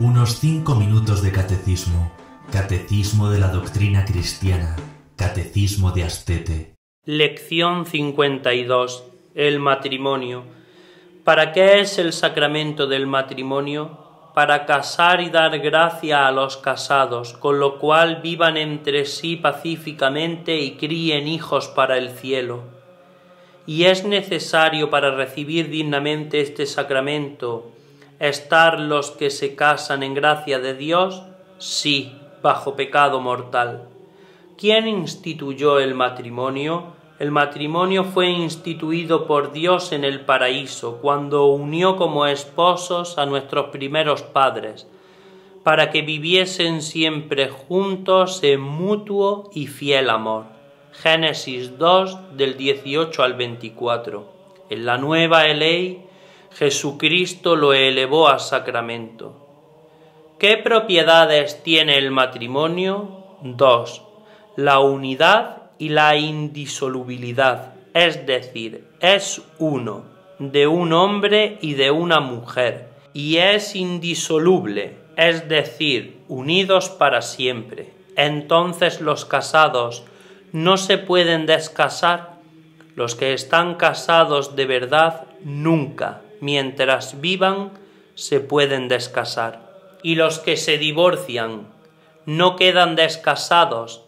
unos cinco minutos de catecismo, catecismo de la doctrina cristiana, catecismo de Astete. Lección 52. El matrimonio. ¿Para qué es el sacramento del matrimonio? Para casar y dar gracia a los casados, con lo cual vivan entre sí pacíficamente y críen hijos para el cielo. Y es necesario para recibir dignamente este sacramento estar los que se casan en gracia de Dios? Sí, bajo pecado mortal. ¿Quién instituyó el matrimonio? El matrimonio fue instituido por Dios en el paraíso, cuando unió como esposos a nuestros primeros padres, para que viviesen siempre juntos en mutuo y fiel amor. Génesis 2 del 18 al 24. En la nueva ley, Jesucristo lo elevó a sacramento. ¿Qué propiedades tiene el matrimonio? Dos: La unidad y la indisolubilidad, es decir, es uno, de un hombre y de una mujer, y es indisoluble, es decir, unidos para siempre. Entonces los casados no se pueden descasar, los que están casados de verdad nunca mientras vivan, se pueden descasar. Y los que se divorcian no quedan descasados.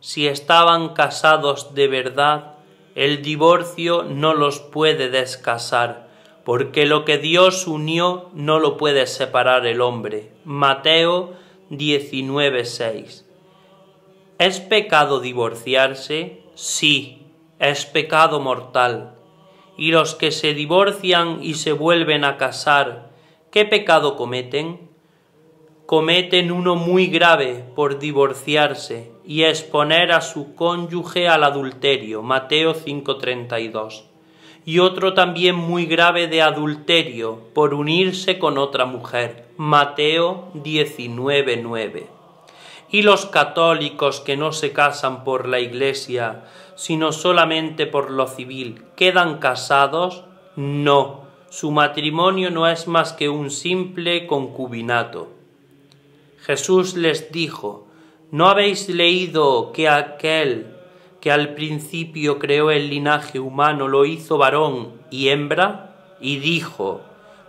Si estaban casados de verdad, el divorcio no los puede descasar, porque lo que Dios unió no lo puede separar el hombre. Mateo 19:6 ¿Es pecado divorciarse? Sí, es pecado mortal y los que se divorcian y se vuelven a casar, ¿qué pecado cometen? Cometen uno muy grave por divorciarse y exponer a su cónyuge al adulterio, Mateo 5:32, y otro también muy grave de adulterio por unirse con otra mujer, Mateo 19:9 y los católicos que no se casan por la iglesia, sino solamente por lo civil, quedan casados? No, su matrimonio no es más que un simple concubinato. Jesús les dijo, ¿no habéis leído que aquel que al principio creó el linaje humano lo hizo varón y hembra? Y dijo,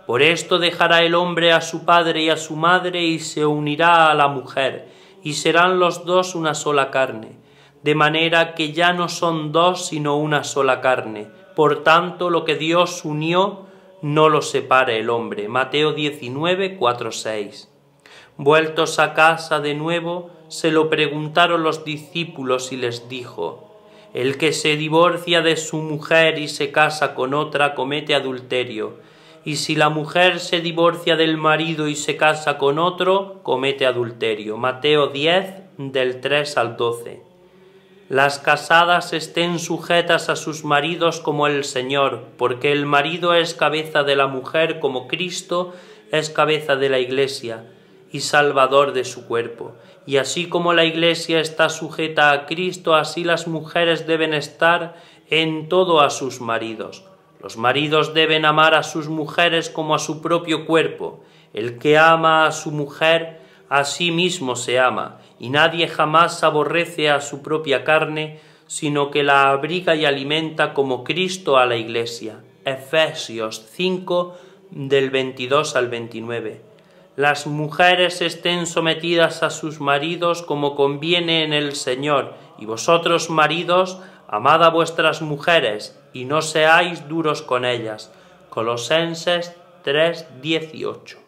por esto dejará el hombre a su padre y a su madre y se unirá a la mujer, y serán los dos una sola carne, de manera que ya no son dos sino una sola carne. Por tanto, lo que Dios unió, no lo separa el hombre. Mateo 19, 4, 6. Vueltos a casa de nuevo, se lo preguntaron los discípulos y les dijo, El que se divorcia de su mujer y se casa con otra comete adulterio y si la mujer se divorcia del marido y se casa con otro, comete adulterio. Mateo 10, del 3 al 12. Las casadas estén sujetas a sus maridos como el Señor, porque el marido es cabeza de la mujer como Cristo es cabeza de la iglesia y salvador de su cuerpo. Y así como la iglesia está sujeta a Cristo, así las mujeres deben estar en todo a sus maridos. Los maridos deben amar a sus mujeres como a su propio cuerpo. El que ama a su mujer, a sí mismo se ama, y nadie jamás aborrece a su propia carne, sino que la abriga y alimenta como Cristo a la Iglesia. Efesios 5 del 22 al 29. Las mujeres estén sometidas a sus maridos como conviene en el Señor, y vosotros maridos Amad a vuestras mujeres y no seáis duros con ellas. Colosenses 3:18.